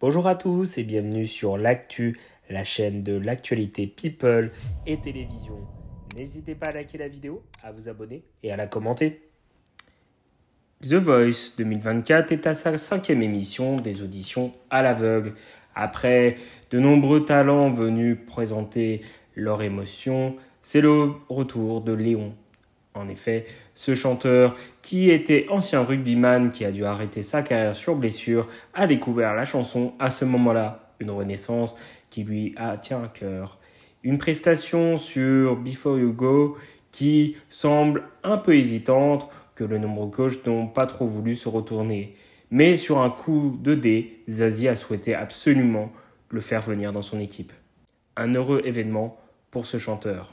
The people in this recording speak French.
Bonjour à tous et bienvenue sur l'actu, la chaîne de l'actualité people et télévision. N'hésitez pas à liker la vidéo, à vous abonner et à la commenter. The Voice 2024 est à sa cinquième émission des auditions à l'aveugle. Après de nombreux talents venus présenter leurs émotions, c'est le retour de Léon en effet, ce chanteur, qui était ancien rugbyman qui a dû arrêter sa carrière sur blessure, a découvert la chanson à ce moment-là, une renaissance qui lui a tient à cœur. Une prestation sur Before You Go qui semble un peu hésitante, que le nombreux coachs n'ont pas trop voulu se retourner. Mais sur un coup de dé, Zazie a souhaité absolument le faire venir dans son équipe. Un heureux événement pour ce chanteur.